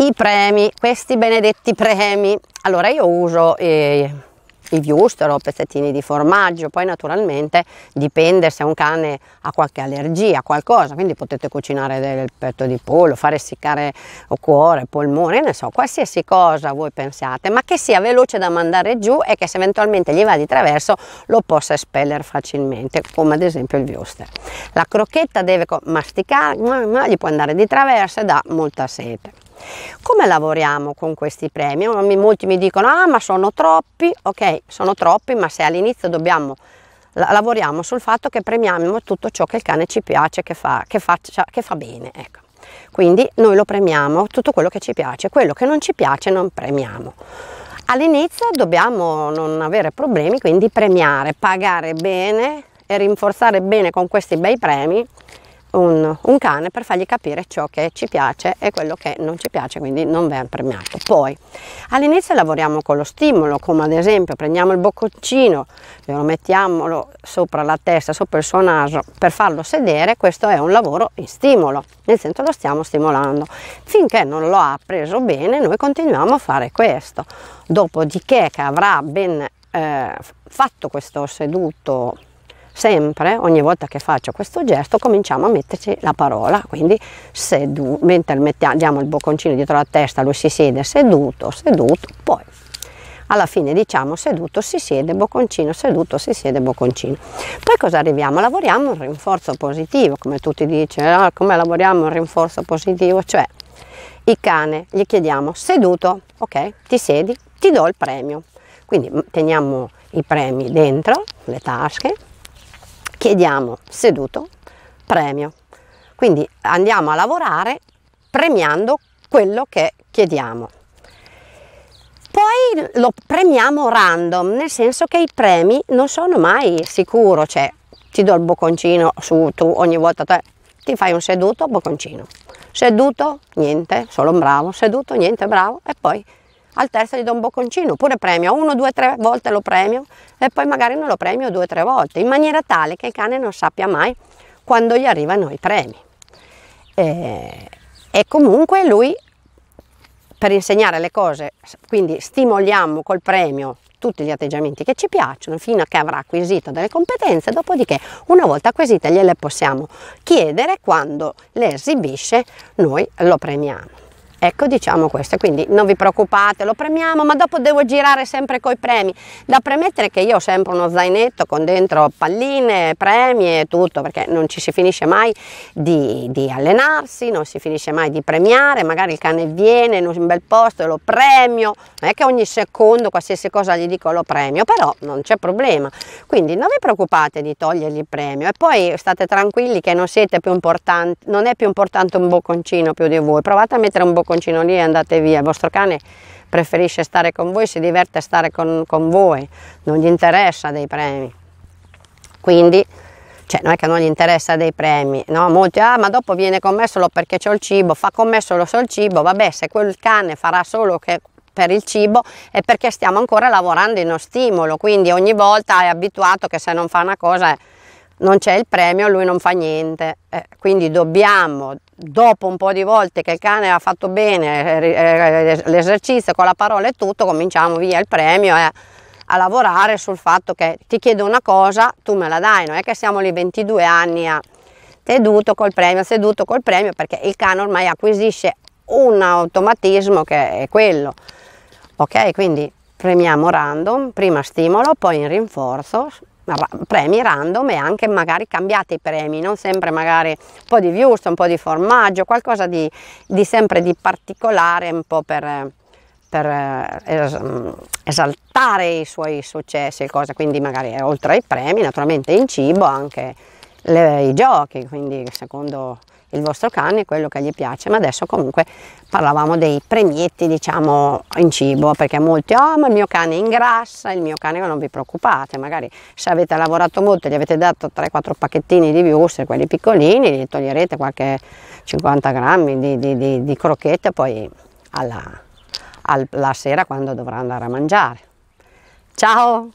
I premi, questi benedetti premi. Allora io uso eh, i viustero, pezzettini di formaggio, poi naturalmente dipende se un cane ha qualche allergia, qualcosa, quindi potete cucinare del petto di pollo, fare essiccare cuore, polmone, ne so, qualsiasi cosa voi pensiate, ma che sia veloce da mandare giù e che se eventualmente gli va di traverso lo possa espellere facilmente, come ad esempio il viuster. La crocchetta deve masticare, gli può andare di traverso e dà molta sete. Come lavoriamo con questi premi? Molti mi dicono, ah ma sono troppi, ok, sono troppi, ma se all'inizio dobbiamo lavoriamo sul fatto che premiamo tutto ciò che il cane ci piace, che fa, che faccia, che fa bene. Ecco. Quindi noi lo premiamo, tutto quello che ci piace, quello che non ci piace non premiamo. All'inizio dobbiamo non avere problemi, quindi premiare, pagare bene e rinforzare bene con questi bei premi un, un, cane per fargli capire ciò che ci piace e quello che non ci piace, quindi non viene premiato. Poi all'inizio lavoriamo con lo stimolo, come ad esempio prendiamo il bocconcino, lo mettiamolo sopra la testa, sopra il suo naso per farlo sedere, questo è un lavoro in stimolo, nel senso lo stiamo stimolando. Finché non lo ha preso bene noi continuiamo a fare questo, dopodiché che avrà ben eh, fatto questo seduto sempre, ogni volta che faccio questo gesto, cominciamo a metterci la parola, quindi seduto, mentre mettiamo, diamo il bocconcino dietro la testa, lui si siede seduto, seduto, poi alla fine diciamo seduto si siede bocconcino seduto si siede bocconcino poi cosa arriviamo lavoriamo un rinforzo positivo come tutti dicono ah, come lavoriamo un rinforzo positivo cioè il cane gli chiediamo seduto ok ti siedi ti do il premio quindi teniamo i premi dentro le tasche chiediamo seduto premio. Quindi andiamo a lavorare premiando quello che chiediamo. Poi lo premiamo random, nel senso che i premi non sono mai sicuro, cioè ti do il bocconcino su, tu ogni volta te, ti fai un seduto, bocconcino. Seduto, niente, solo un bravo, seduto, niente, bravo e poi al terzo gli do un bocconcino, oppure premio uno, due, tre volte lo premio e poi magari non lo premio due, tre volte, in maniera tale che il cane non sappia mai quando gli arrivano i premi. E, e comunque lui, per insegnare le cose, quindi stimoliamo col premio tutti gli atteggiamenti che ci piacciono fino a che avrà acquisito delle competenze, dopodiché una volta acquisite gliele possiamo chiedere quando le esibisce noi lo premiamo ecco diciamo questo quindi non vi preoccupate lo premiamo ma dopo devo girare sempre coi premi da premettere che io ho sempre uno zainetto con dentro palline premi e tutto perché non ci si finisce mai di, di allenarsi non si finisce mai di premiare magari il cane viene in un bel posto e lo premio non è che ogni secondo qualsiasi cosa gli dico lo premio però non c'è problema quindi non vi preoccupate di togliergli il premio e poi state tranquilli che non siete più importanti non è più importante un bocconcino più di voi provate a mettere un bocconcino furgoncino lì e andate via, il vostro cane preferisce stare con voi, si diverte a stare con, con voi, non gli interessa dei premi. Quindi cioè non è che non gli interessa dei premi, no? Molti, ah ma dopo viene con me solo perché c'ho il cibo, fa con me solo sul cibo, vabbè se quel cane farà solo che per il cibo è perché stiamo ancora lavorando in uno stimolo, quindi ogni volta è abituato che se non fa una cosa non c'è il premio, lui non fa niente. Eh, quindi dobbiamo, dopo un po' di volte che il cane ha fatto bene eh, eh, eh, l'esercizio con la parola e tutto, cominciamo via il premio eh, a lavorare sul fatto che ti chiedo una cosa, tu me la dai, non è che siamo lì 22 anni a seduto col premio, seduto col premio, perché il cane ormai acquisisce un automatismo che è quello. Ok, quindi premiamo random, prima stimolo, poi in rinforzo, premi random e anche magari cambiate i premi, non sempre magari un po' di viust, un po' di formaggio, qualcosa di, di sempre di particolare un po' per, per eh, mm, esaltare i suoi successi e cose, quindi magari oltre ai premi naturalmente in cibo anche le, i giochi, quindi secondo il vostro cane quello che gli piace, ma adesso comunque parlavamo dei premietti diciamo in cibo, perché molti, oh ma il mio cane ingrassa, il mio cane non vi preoccupate, magari se avete lavorato molto gli avete dato 3-4 pacchettini di wuster, quelli piccolini, gli toglierete qualche 50 grammi di, di, di, di crocchette poi alla, alla sera quando dovrà andare a mangiare. Ciao!